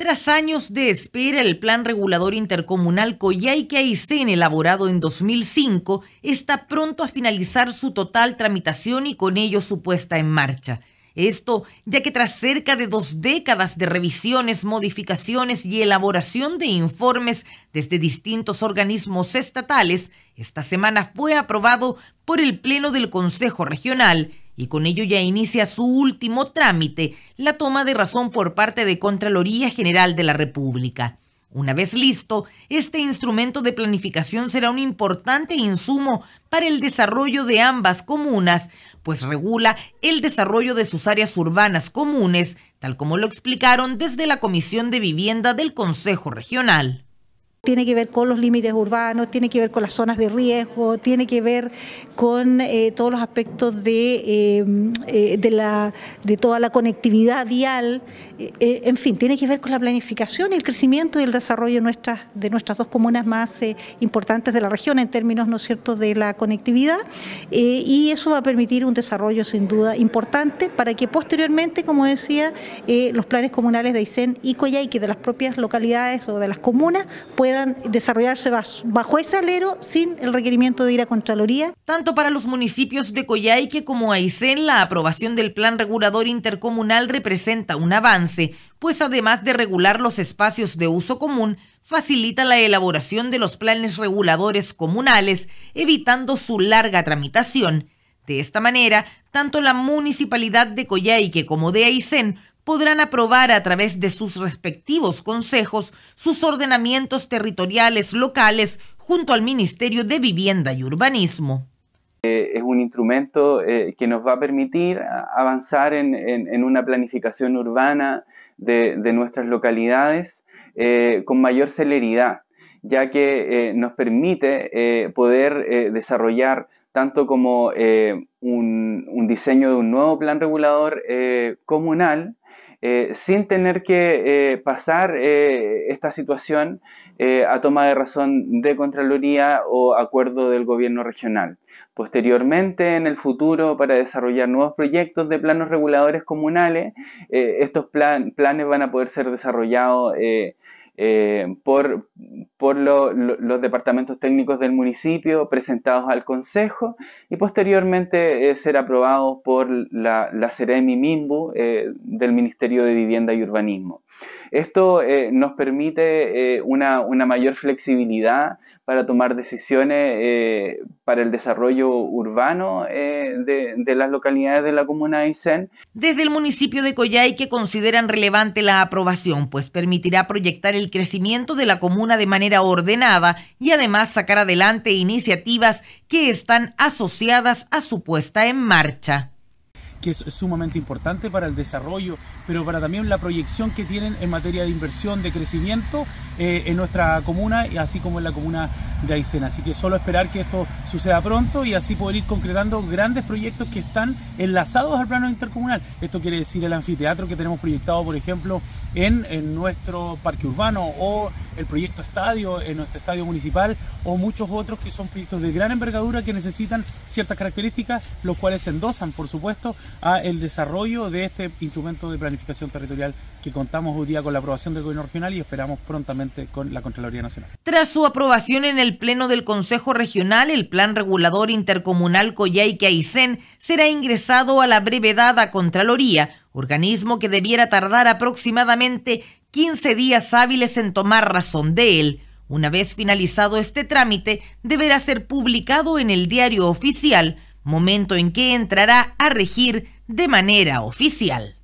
Tras años de espera, el Plan Regulador Intercomunal Coyhaique-Aysén, elaborado en 2005, está pronto a finalizar su total tramitación y con ello su puesta en marcha. Esto ya que tras cerca de dos décadas de revisiones, modificaciones y elaboración de informes desde distintos organismos estatales, esta semana fue aprobado por el Pleno del Consejo Regional y con ello ya inicia su último trámite, la toma de razón por parte de Contraloría General de la República. Una vez listo, este instrumento de planificación será un importante insumo para el desarrollo de ambas comunas, pues regula el desarrollo de sus áreas urbanas comunes, tal como lo explicaron desde la Comisión de Vivienda del Consejo Regional tiene que ver con los límites urbanos, tiene que ver con las zonas de riesgo, tiene que ver con eh, todos los aspectos de, eh, eh, de, toda la conectividad vial, en fin, tiene que ver con la planificación y el crecimiento y el desarrollo de nuestras, dos comunas más importantes de la región en términos, ¿no de la conectividad y eso va a permitir un desarrollo sin duda importante para que posteriormente, como decía, los planes comunales de Aysén y Coyhaique de las propias localidades o de las comunas puedan puedan desarrollarse bajo ese alero sin el requerimiento de ir a Contraloría. Tanto para los municipios de Coyhaique como Aysén, la aprobación del Plan Regulador Intercomunal representa un avance, pues además de regular los espacios de uso común, facilita la elaboración de los planes reguladores comunales, evitando su larga tramitación. De esta manera, tanto la municipalidad de Coyhaique como de Aysén podrán aprobar a través de sus respectivos consejos sus ordenamientos territoriales locales junto al Ministerio de Vivienda y Urbanismo. Eh, es un instrumento eh, que nos va a permitir avanzar en, una planificación urbana de, nuestras localidades eh, con mayor celeridad ya que nos permite poder desarrollar tanto como eh, un, diseño de un nuevo plan regulador eh, comunal, eh, sin tener que pasar esta situación a toma de razón de Contraloría o acuerdo del gobierno regional. Posteriormente, en el futuro, para desarrollar nuevos proyectos de planos reguladores comunales, estos planes van a poder ser desarrollados eh, por, los departamentos técnicos del municipio presentados al Consejo y posteriormente eh, ser aprobados por la, Ceremi Mimbu eh, del Ministerio de Vivienda y Urbanismo. Esto eh, nos permite eh, una, mayor flexibilidad para tomar decisiones eh, para el desarrollo urbano de, de, las localidades de la comuna de Aysén. Desde el municipio de Coyay que consideran relevante la aprobación, pues permitirá proyectar el crecimiento de la comuna de manera ordenada y además sacar adelante iniciativas que están asociadas a su puesta en marcha que es sumamente importante para el desarrollo, pero para también la proyección que tienen en materia de inversión, de crecimiento eh, en nuestra comuna, así como en la comuna de Aysén. Así que solo esperar que esto suceda pronto y así poder ir concretando grandes proyectos que están enlazados al plano intercomunal. Esto quiere decir el anfiteatro que tenemos proyectado, por ejemplo, en, en nuestro parque urbano o el proyecto estadio en nuestro estadio municipal o muchos otros que son proyectos de gran envergadura que necesitan ciertas características, los cuales endosan, por supuesto, a el desarrollo de este instrumento de planificación territorial que contamos hoy día con la aprobación del gobierno regional y esperamos prontamente con la Contraloría Nacional. Tras su aprobación en el Pleno del Consejo Regional, el Plan Regulador Intercomunal coyhaique Aysén será ingresado a la brevedad a Contraloría, organismo que debiera tardar aproximadamente 15 días hábiles en tomar razón de él. Una vez finalizado este trámite, deberá ser publicado en el diario oficial, momento en que entrará a regir de manera oficial.